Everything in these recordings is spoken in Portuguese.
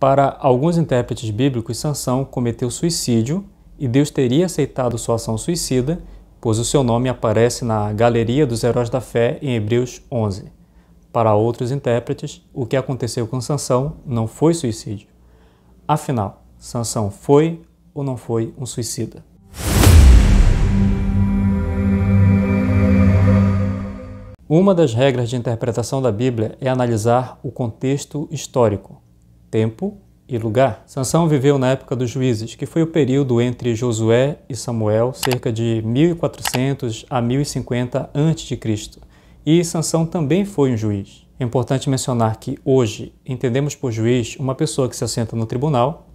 Para alguns intérpretes bíblicos, Sansão cometeu suicídio e Deus teria aceitado sua ação suicida, pois o seu nome aparece na Galeria dos Heróis da Fé em Hebreus 11. Para outros intérpretes, o que aconteceu com Sansão não foi suicídio. Afinal, Sansão foi ou não foi um suicida? Uma das regras de interpretação da Bíblia é analisar o contexto histórico tempo e lugar. Sansão viveu na época dos juízes, que foi o período entre Josué e Samuel, cerca de 1400 a 1050 a.C. E Sansão também foi um juiz. É importante mencionar que hoje entendemos por juiz uma pessoa que se assenta no tribunal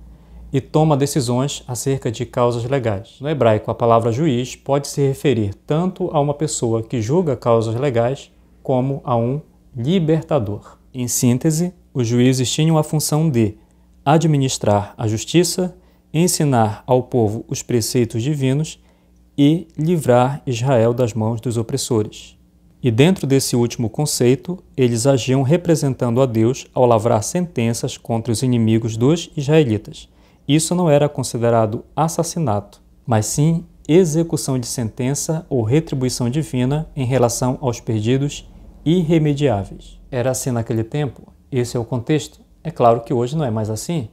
e toma decisões acerca de causas legais. No hebraico, a palavra juiz pode se referir tanto a uma pessoa que julga causas legais como a um libertador. Em síntese, os juízes tinham a função de administrar a justiça, ensinar ao povo os preceitos divinos e livrar Israel das mãos dos opressores. E dentro desse último conceito, eles agiam representando a Deus ao lavrar sentenças contra os inimigos dos israelitas. Isso não era considerado assassinato, mas sim execução de sentença ou retribuição divina em relação aos perdidos irremediáveis. Era assim naquele tempo esse é o contexto. É claro que hoje não é mais assim.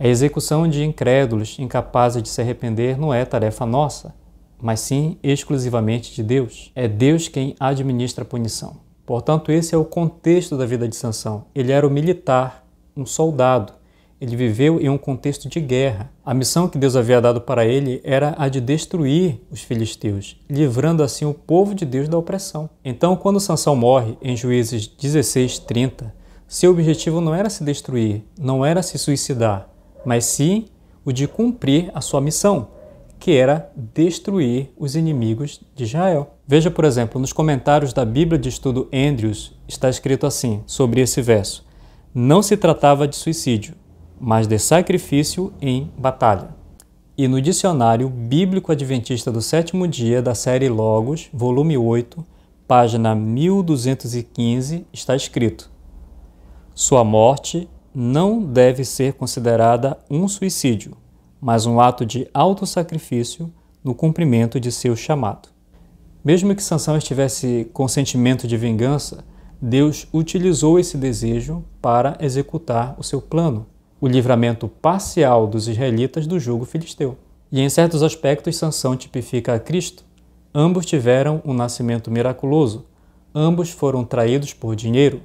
A execução de incrédulos incapazes de se arrepender não é tarefa nossa, mas sim exclusivamente de Deus. É Deus quem administra a punição. Portanto, esse é o contexto da vida de Sansão. Ele era um militar, um soldado. Ele viveu em um contexto de guerra. A missão que Deus havia dado para ele era a de destruir os filisteus, livrando assim o povo de Deus da opressão. Então, quando Sansão morre em Juízes 16:30, seu objetivo não era se destruir, não era se suicidar, mas sim o de cumprir a sua missão, que era destruir os inimigos de Israel. Veja, por exemplo, nos comentários da Bíblia de Estudo Andrews está escrito assim sobre esse verso: Não se tratava de suicídio, mas de sacrifício em batalha. E no dicionário bíblico adventista do sétimo dia da série Logos, volume 8, página 1215, está escrito: sua morte não deve ser considerada um suicídio, mas um ato de autossacrifício no cumprimento de seu chamado. Mesmo que Sansão estivesse com sentimento de vingança, Deus utilizou esse desejo para executar o seu plano, o livramento parcial dos israelitas do jugo filisteu. E em certos aspectos Sansão tipifica a Cristo. Ambos tiveram um nascimento miraculoso, ambos foram traídos por dinheiro,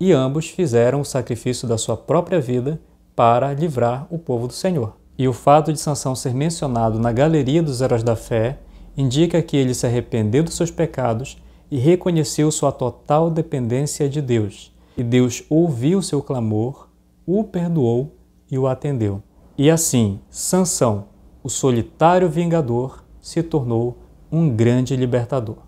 e ambos fizeram o sacrifício da sua própria vida para livrar o povo do Senhor. E o fato de Sansão ser mencionado na galeria dos heróis da fé indica que ele se arrependeu dos seus pecados e reconheceu sua total dependência de Deus. E Deus ouviu seu clamor, o perdoou e o atendeu. E assim, Sansão, o solitário vingador, se tornou um grande libertador.